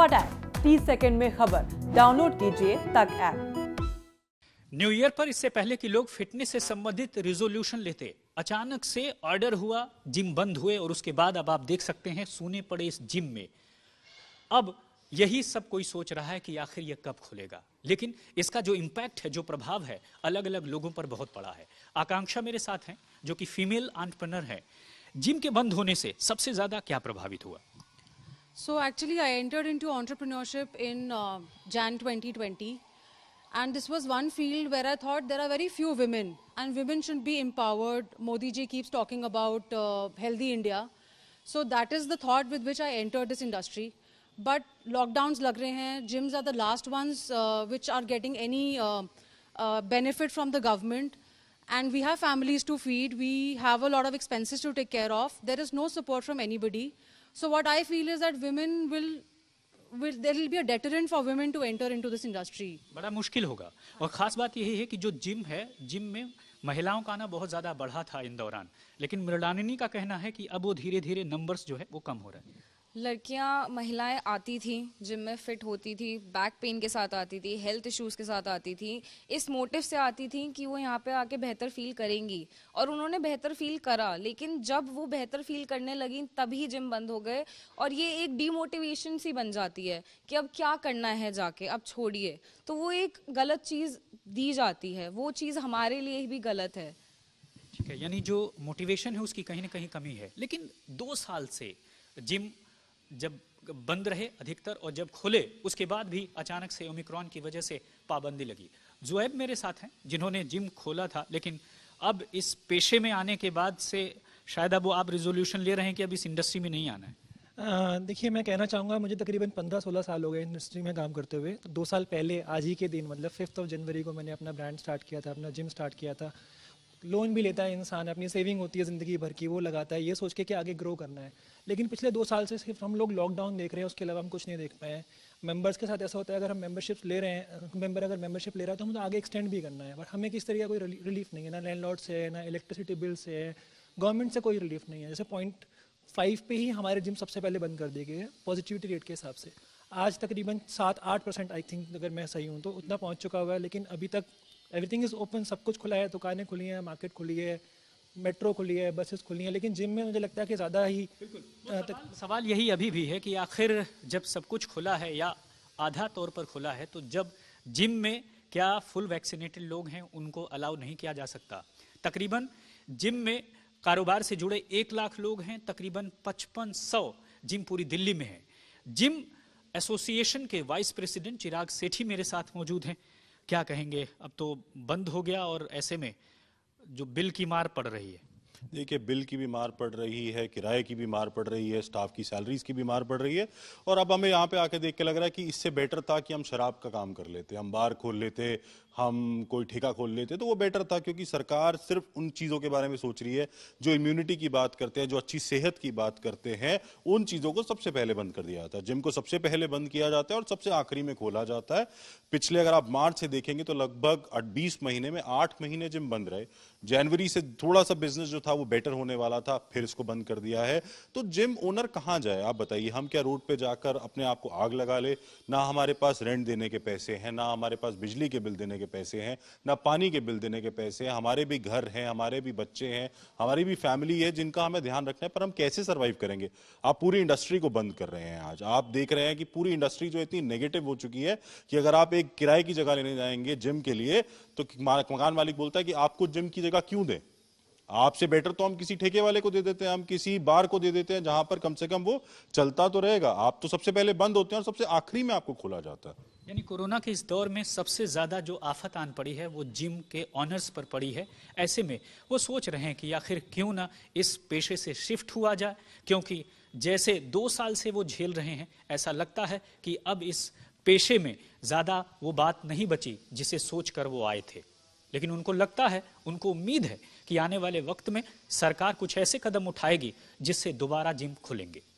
फटाक 30 सेकंड में खबर डाउनलोड कीजिए तक ऐप न्यू ईयर पर इससे पहले कि लोग फिटनेस से संबंधित रिजोल्यूशन लेते अचानक से ऑर्डर हुआ जिम बंद हुए और उसके बाद अब आप देख सकते हैं सोने पड़े इस जिम में अब यही सब कोई सोच रहा है कि आखिर यह कब खुलेगा लेकिन इसका जो इम्पैक्ट है जो प्रभाव है अलग अलग लोगों पर बहुत पड़ा है आकांक्षा मेरे साथ हैं जो कि फीमेल आंट्रप्रनर है जिम के बंद होने से सबसे ज़्यादा क्या प्रभावित हुआ So actually, I entered into entrepreneurship in uh, Jan 2020. And this was one field where I thought there are very few women and women should be empowered. Modi ji keeps talking about uh, healthy India. So that is the thought with which I entered this industry. But lockdowns lag rahe hain. Gyms are the last ones uh, which are getting any uh, uh, benefit from the government. and we have families to feed. We have a lot of expenses to take care of. There is no support from anybody. So what I feel is that women will Will, there will be a deterrent for women to enter into this industry. bada mushkil hoga aur ख़ास baat yahi hai ki jo gym hai gym mein महिलाओं का आना बहुत ज़्यादा बढ़ा था इन दौरान लेकिन मृणालिनी का कहना है कि अब वो धीरे धीरे नंबर्स जो है वो कम हो रहे हैं लड़कियां महिलाएं आती थी जिम में फिट होती थी बैक पेन के साथ आती थी हेल्थ इश्यूज के साथ आती थी इस मोटिव से आती थी कि वो यहाँ पे आके बेहतर फील करेंगी और उन्होंने बेहतर फील करा लेकिन जब वो बेहतर फील करने लगी तभी जिम बंद हो गए और ये एक डीमोटिवेशन सी बन जाती है कि अब क्या करना है जाके अब छोड़िए तो वो एक गलत चीज़ दी जाती है वो चीज़ हमारे लिए भी गलत है ठीक है यानी जो मोटिवेशन है उसकी कहीं ना कहीं कमी है लेकिन दो साल से जिम जब बंद रहे अधिकतर और जब खोले उसके बाद भी अचानक से ओमिक्रॉन की वजह से पाबंदी लगी जुएब मेरे साथ हैं जिन्होंने जिम खोला था लेकिन अब इस पेशे में आने के बाद से शायद अब वो आप रिजोल्यूशन ले रहे हैं कि अब इस इंडस्ट्री में नहीं आना है देखिए मैं कहना चाहूँगा मुझे तकरीबन पंद्रह सोलह साल हो गए इंडस्ट्री में काम करते हुए तो दो साल पहले आज ही के दिन मतलब फिफ्थ ऑफ जनवरी को मैंने अपना ब्रांड स्टार्ट किया था अपना जिम स्टार्ट किया था लोन भी लेता है इंसान अपनी सेविंग होती है ज़िंदगी भर की वो लगाता है ये सोच के कि आगे ग्रो करना है लेकिन पिछले दो साल से सिर्फ हम लोग लॉकडाउन देख रहे हैं उसके अलावा हम कुछ नहीं देख पाए हैं मेंबर्स के साथ ऐसा होता है अगर हम मेंबरशिप ले रहे हैं मेंबर अगर मेंबरशिप ले रहा है तो हम तो आगे एक्सटेंड भी करना है बट हमें किस तरीके का कोई रिलीफ नहीं है ना लैंडलॉर्ड से है ना इलेक्ट्रिसिटी बिल से है गवर्नमेंट से कोई रिलीफ नहीं है जैसे पॉइंट फाइव पे ही हमारे जिम सबसे पहले बंद कर दिए गए पॉजिटिविटी रेट के हिसाब से आज तकरीबन सात आठ परसेंट आई थिंक अगर मैं सही हूँ तो उतना पहुँच चुका हुआ है लेकिन अभी तक एवरीथिंग इज़ ओपन सब कुछ खुला है दुकानें खुली हैं मार्केट खुली है मेट्रो खुली है बसेस खुली हैं लेकिन जिम में मुझे लगता है कि ज़्यादा ही तो सवाल, सवाल यही अभी भी है कि आखिर जब सब कुछ खुला है या आधा तौर पर खुला है तो जब जिम में क्या फुल वैक्सीनेटेड लोग हैं उनको अलाउ नहीं किया जा सकता तकरीबन जिम में कारोबार से जुड़े एक लाख लोग हैं तकरीबन पचपन सौ जिम पूरी दिल्ली में है जिम एसोसिएशन के वाइस प्रेसिडेंट चिराग सेठी मेरे साथ मौजूद हैं क्या कहेंगे अब तो बंद हो गया और ऐसे में जो बिल की मार पड़ रही है देखिए बिल की भी मार पड़ रही है किराए की भी मार पड़ रही है स्टाफ की सैलरीज की भी मार पड़ रही है और अब हमें यहाँ पे आके देख के लग रहा है कि इससे बेटर था कि हम शराब का काम कर लेते हम बार खोल लेते हम कोई ठेका खोल लेते तो वो बेटर था क्योंकि सरकार सिर्फ उन चीज़ों के बारे में सोच रही है जो इम्यूनिटी की बात करते हैं जो अच्छी सेहत की बात करते हैं उन चीज़ों को सबसे पहले बंद कर दिया जाता है जिम को सबसे पहले बंद किया जाता है और सबसे आखिरी में खोला जाता है पिछले अगर आप मार्च से देखेंगे तो लगभग बीस महीने में आठ महीने जिम बंद रहे जनवरी से थोड़ा सा बिजनेस जो था वो बेटर होने वाला था फिर इसको बंद कर दिया है तो जिम ओनर कहाँ जाए आप बताइए हम क्या रोड पे जाकर अपने आप को आग लगा ले ना हमारे पास रेंट देने के पैसे हैं ना हमारे पास बिजली के बिल देने के पैसे हैं ना पानी के बिल देने के पैसे हैं हमारे भी घर हैं हमारे भी बच्चे हैं हमारी भी फैमिली है जिनका हमें ध्यान रखना है पर हम कैसे सर्वाइव करेंगे आप पूरी इंडस्ट्री को बंद कर रहे हैं आज आप देख रहे हैं कि पूरी इंडस्ट्री जो इतनी नेगेटिव हो चुकी है कि अगर आप एक किराए की जगह लेने जाएंगे जिम के लिए तो मकान मालिक बोलता है कि आपको जिम की जगह क्यों दें आपसे बेटर तो हम किसी ठेके वाले को दे देते हैं हम किसी बार को दे देते हैं जहां पर कम से कम वो चलता तो रहेगा आप तो सबसे पहले बंद होते हैं और सबसे आखिरी में आपको खोला जाता है यानी कोरोना के इस दौर में सबसे ज़्यादा जो आफत आन पड़ी है वो जिम के ऑनर्स पर पड़ी है ऐसे में वो सोच रहे हैं कि आखिर क्यों ना इस पेशे से शिफ्ट हुआ जाए क्योंकि जैसे दो साल से वो झेल रहे हैं ऐसा लगता है कि अब इस पेशे में ज़्यादा वो बात नहीं बची जिसे सोच कर वो आए थे लेकिन उनको लगता है उनको उम्मीद है कि आने वाले वक्त में सरकार कुछ ऐसे कदम उठाएगी जिससे दोबारा जिम खुलेंगे